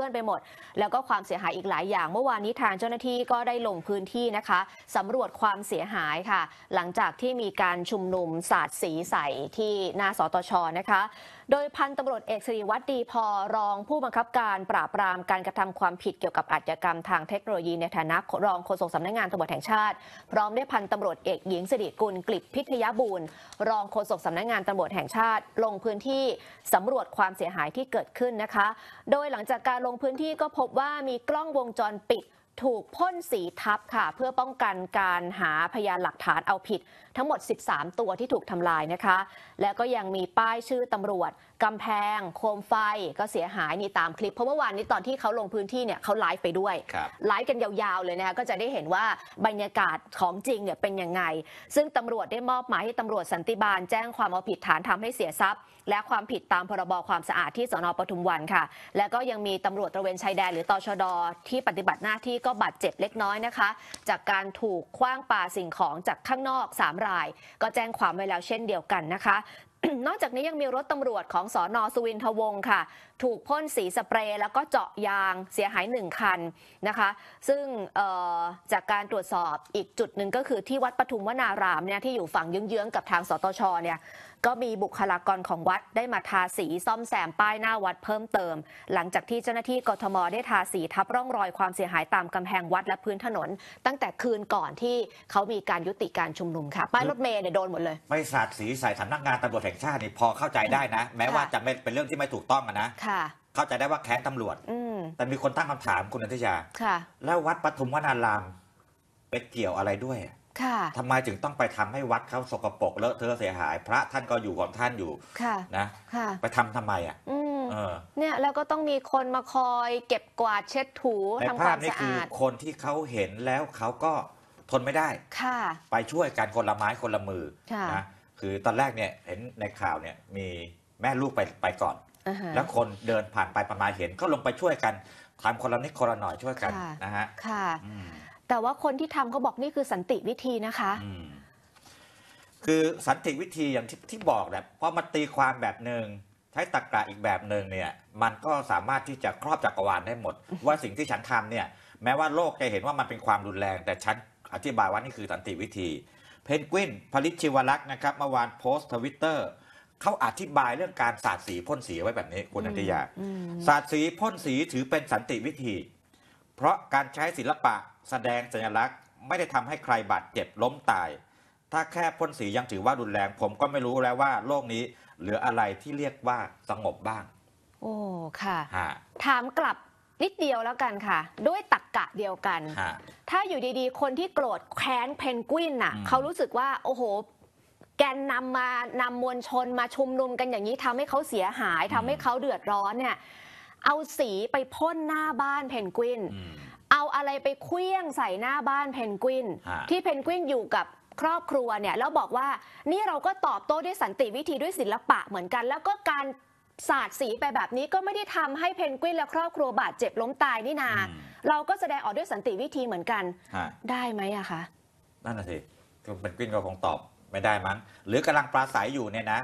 ื้อนไปหมด แล้วก็ความเสียหายอีกหลายอย่าง เมื่อวานนี้ทางเจ้าหน้าที่ก็ได้ลงพื้นที่นะคะสำรวจความเสียหายค่ะ หลังจากที่มีการชุมนุมสาดสีใส่ที่หน้าสตชนะคะ โดยพันตำรวจเอกสิริวัตรดีพอรองผู้บังคับการปราบปรามการกระทำความผิดเกี่ยวกับ อาชญากรรม ทางเทคโนโลยีในฐานะ รองโฆษกสำนักงงานตำรวจแห่งชาติพร้อมด้วยพันตำรวจเอกหญิงสิริกุลกลิบพิทยาบูรณ์รองโฆษกสำนักงงานตำรวจแห่งชาติ ลงพื้นที่สำรวจความเสียหายที่เกิดขึ้นนะคะ โดยหลังจากการลงงพื้นที่ก็พบว่ามีกล้องวงจรปิดถูกพ่นสีทับค่ะ เพื่อป้องกันการหาพยานหลักฐานเอาผิดทั้งหมด 13 ตัวที่ถูกทำลายนะคะ และก็ยังมีป้ายชื่อตำรวจกำแพง โคมไฟก็เสียหายนี่ตามคลิป เพราะเมื่อวานนี้ตอนที่เขาลงพื้นที่เนี่ย เขาไลฟ์ไปด้วย ไลฟ์กันยาวๆเลยนะคะก็จะได้เห็นว่าบรรยากาศของจริงเนี่ยเป็นยังไง ซึ่งตำรวจได้มอบหมายให้ตำรวจสันติบาล แจ้งความเอาผิดฐานทำให้เสียทรัพย์ และความผิดตามพรบความสะอาดที่สนปทุมวันค่ะ แล้วก็ยังมีตำรวจตระเวนชายแดนหรือตชดที่ปฏิบัติหน้าที่ก็บาดเจ็บเล็กน้อยนะคะ จากการถูกคว้างปาสิ่งของจากข้างนอก3รายก็แจ้งความไว้แล้วเช่นเดียวกันนะคะนอกจากนี้ยังมีรถตำรวจของสอนอสุวินทวงศ์ค่ะ ถูกพ่นสีสเปรย์แล้วก็เจาะยางเสียหายหนึ่งคันนะคะซึ่งจากการตรวจสอบอีกจุดหนึ่งก็คือ ที่วัดปทุมวนารามเนี่ยที่อยู่ฝั่งเยื้องๆกับทางสตชเนี่ยก็มีบุคลากรของวัดได้มาทาสีซ่อมแซมป้ายหน้าวัดเพิ่มเติม หลังจากที่เจ้าหน้าที่กทมได้ทาสีทับร่องรอยความเสียหายตามกำแพงวัดและพื้นถนน ตั้งแต่คืนก่อนที่เขามีการยุติการชุมนุมค่ะป้ายรถเมล์เนี่ยโดนหมดเลยไม่สาดสีใส่สำนักงานตำรวจห่งชาตินี่พอเข้าใจได้นะแม้ว่าจะไม่เป็นเรื่องที่ไม่ถูกต้องนะค่ะ เข้าใจได้ว่าแค้นตำรวจแต่มีคนตั้งคำถามคุณนันทิชาค่ะ แล้ววัดปฐุมวนารามไปเกี่ยวอะไรด้วยค่ะทำไมถึงต้องไปทำให้วัดเขาสกปรกเลอะเทอะเสียหาย พระท่านก็อยู่ของท่านอยู่ค่ะนะค่ะไปทำทำไมอ่ะเนี่ยแล้วก็ต้องมีคนมาคอยเก็บกวาดเช็ดถูทำความสะอาดคนที่เขาเห็นแล้วเขาก็ทนไม่ได้ ค่ะ ไปช่วยกันคนละไม้คนละมือนะคือตอนแรกเนี่ยเห็นในข่าวเนี่ยมีแม่ลูกไปไปก่อน แล้วคนเดินผ่านไปประมาณเห็นก็ลงไปช่วยกันทำคนละนิดคนละหน่อยช่วยกันนะฮะค่ะแต่ว่าคนที่ทำเขาบอกนี่คือสันติวิธีนะคะ คือสันติวิธีอย่างที่ที่บอกแหละพอมาตีความแบบหนึ่งใช้ตรรกะอีกแบบหนึ่งเนี่ยมันก็สามารถที่จะครอบจักรวาลได้หมด ว่าสิ่งที่ฉันทำเนี่ย แม้ว่าโลกจะเห็นว่ามันเป็นความรุนแรง แต่ฉันอธิบายว่านี่คือสันติวิธีเพนกวินผลิตชิวลักษ์นะครับเมื่อวานโพสต์ทวิตเตอร์เขาอธิบายเรื่องการสาดสีพ่นสีไว้แบบนี้คุณอนิยาสาดสีพ่นสีถือเป็นสันติวิธี เพราะการใช้ศิลปะแสดงสัญลักษณ์ ไม่ได้ทำให้ใครบาดเจ็บล้มตาย ถ้าแค่พ่นสียังถือว่ารุนแรงผมก็ไม่รู้แล้วว่าโลกนี้ เหลืออะไรที่เรียกว่าสงบบ้าง โอ้ค่ะถามกลับนิดเดียวแล้วกันค่ะด้วยตักกะเดียวกัน ถ้าอยู่ดีๆ คนที่โกรธแค้นเพนกวินน่ะเขารู้สึกว่าโอ้โหแกนนำมานำมวลชนมาชุมนุมกันอย่างนี้ทำให้เขาเสียหายทำให้เขาเดือดร้อนเนี่ยเอาสีไปพ่นหน้าบ้านเพนกวิน เอาอะไรไปเคลี้ยงใส่หน้าบ้านเพนกวิน ที่เพนกวินอยู่กับครอบครัวเนี่ยแล้วบอกว่านี่เราก็ตอบโต้ด้วยสันติวิธีด้วยศิลปะเหมือนกัน แล้วก็การสาดสีไปแบบนี้ก็ไม่ได้ทำให้เพนกวินและครอบครัวบาดเจ็บล้มตายนี่นา เราก็แสดงออก ด้วยสันติวิธีเหมือนกันได้ไหมอะคะ นั่นน่ะสิคือเพนกวินก็คงตอบไม่ได้มั้ง หรือกำลังปราศัยอยู่เนี่ยนะ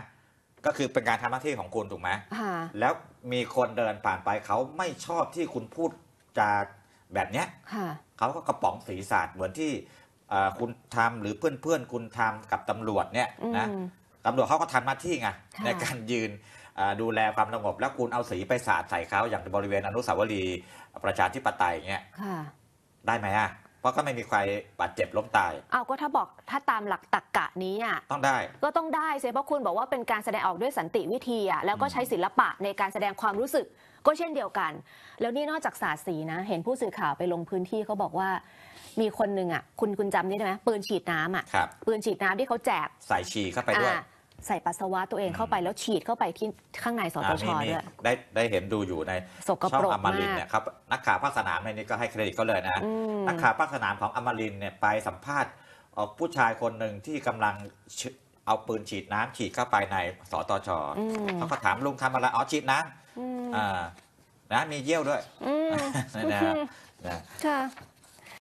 ก็คือเป็นการทำหน้าที่ของคุณถูกไหมแล้วมีคนเดินผ่านไปเขาไม่ชอบที่คุณพูดจาแบบเนี้ย เขาก็กระป๋องสีสาดเหมือนที่คุณทำหรือเพื่อนๆคุณทำกับตำรวจเนี่ยนะตำรวจเขาก็ทำหน้าที่ไงในการยืนดูแลความสงบ แล้วคุณเอาสีไปสาดใส่เขาอย่างบริเวณอนุสาวรีย์ประชาธิปไตยเงี้ยได้ไหมอ่ะ เพราะก็ไม่มีใครบาดเจ็บล้มตายเอาก็ถ้าบอกถ้าตามหลักตรรกกะนี้อ่ะต้องได้ ก็ต้องได้เสียเพราะคุณบอกว่าเป็นการแสดงออกด้วยสันติวิธีอ่ะแล้วก็ใช้ศิลปะในการแสดงความรู้สึกก็เช่นเดียวกัน แล้วนี่นอกจากสาดสีนะ เห็นผู้สื่อข่าวไปลงพื้นที่เขาบอกว่า มีคนหนึ่งอ่ะคุณคุณจำนี่ได้ไหมปืนฉีดน้ำอ่ะปืนฉีดน้ำที่เขาแจกใส่ฉีดเข้าไปด้วยใส่ปัสสาวะตัวเองเข้าไปแล้วฉีดเข้าไปที่ข้างในสตชเด้วยได้ได้เห็นดูอยู่ในสกปรกอมรินเนี่ยครับนักข่าวภาคสนามในนี้ก็ให้เครดิตเขาเลยนะนักข่าวภาคสนามของอมรินเนี่ยไปสัมภาษณ์ผู้ชายคนหนึ่งที่กำลังเอาปืนฉีดน้ำฉีดเข้าไปในสตชเขาก็ถามลุงทำอะไรอ๋อฉีดน้ำนะ มีเยี่ยวด้วยนะนะ